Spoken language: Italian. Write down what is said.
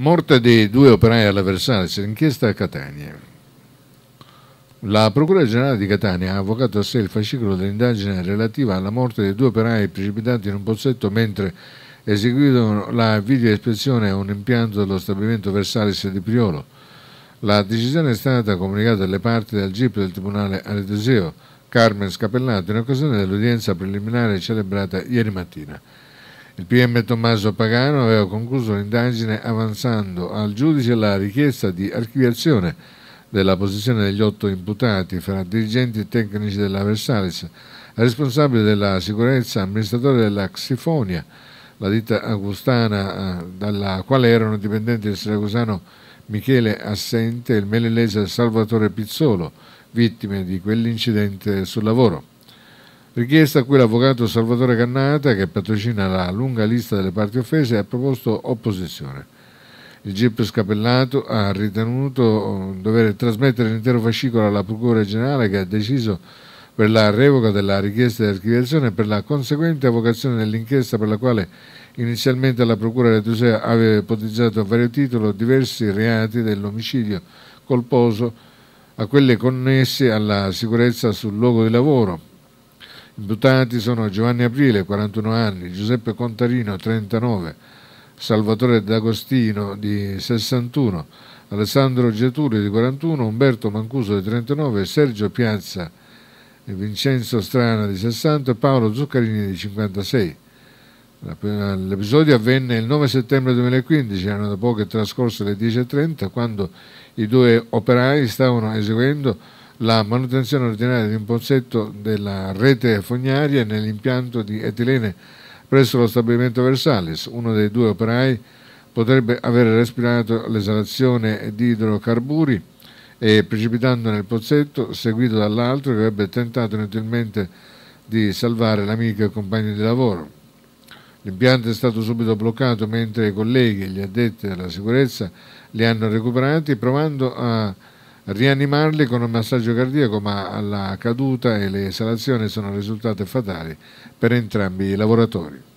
Morte di due operai alla all'avversario, inchiesta a Catania. La Procura Generale di Catania ha avvocato a sé il fascicolo dell'indagine relativa alla morte di due operai precipitati in un pozzetto mentre eseguivano la videoispezione a un impianto dello stabilimento Versalis di Priolo. La decisione è stata comunicata alle parti dal GIP del Tribunale Areteseo, Carmen Scapellato, in occasione dell'udienza preliminare celebrata ieri mattina. Il PM Tommaso Pagano aveva concluso l'indagine avanzando al giudice la richiesta di archiviazione della posizione degli otto imputati fra dirigenti e tecnici della Versalis, responsabile della sicurezza, amministratore della Xifonia, la ditta agustana eh, dalla quale erano dipendenti il siracusano Michele Assente e il melellese Salvatore Pizzolo, vittime di quell'incidente sul lavoro. Richiesta a cui l'avvocato Salvatore Cannata, che patrocina la lunga lista delle parti offese, ha proposto opposizione. Il GIP Scappellato ha ritenuto eh, dover trasmettere l'intero fascicolo alla Procura Generale che ha deciso per la revoca della richiesta di archiviazione e per la conseguente avocazione dell'inchiesta per la quale inizialmente la Procura di Tusea aveva ipotizzato a vario titolo diversi reati dell'omicidio colposo a quelli connessi alla sicurezza sul luogo di lavoro, Deputati sono Giovanni Aprile, 41 anni, Giuseppe Contarino, 39, Salvatore D'Agostino, di 61, Alessandro Geturi, di 41, Umberto Mancuso, di 39, Sergio Piazza, Vincenzo Strana, di 60 e Paolo Zuccarini, di 56. L'episodio avvenne il 9 settembre 2015, erano da poco trascorse le 10.30, quando i due operai stavano eseguendo la manutenzione ordinaria di un pozzetto della rete fognaria nell'impianto di etilene presso lo stabilimento Versalis. Uno dei due operai potrebbe aver respirato l'esalazione di idrocarburi e precipitando nel pozzetto, seguito dall'altro che avrebbe tentato inutilmente di salvare l'amico e compagno di lavoro. L'impianto è stato subito bloccato mentre i colleghi, e gli addetti alla sicurezza, li hanno recuperati provando a rianimarli con un massaggio cardiaco, ma la caduta e le esalazioni sono risultate fatali per entrambi i lavoratori.